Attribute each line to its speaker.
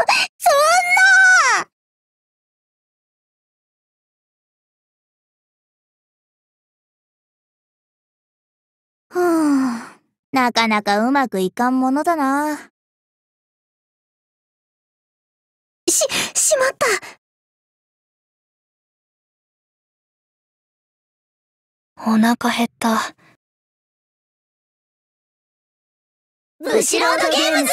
Speaker 1: そんなはあなかなかうまくいかんものだな。し、しまったお腹減った。ブシロードゲームズ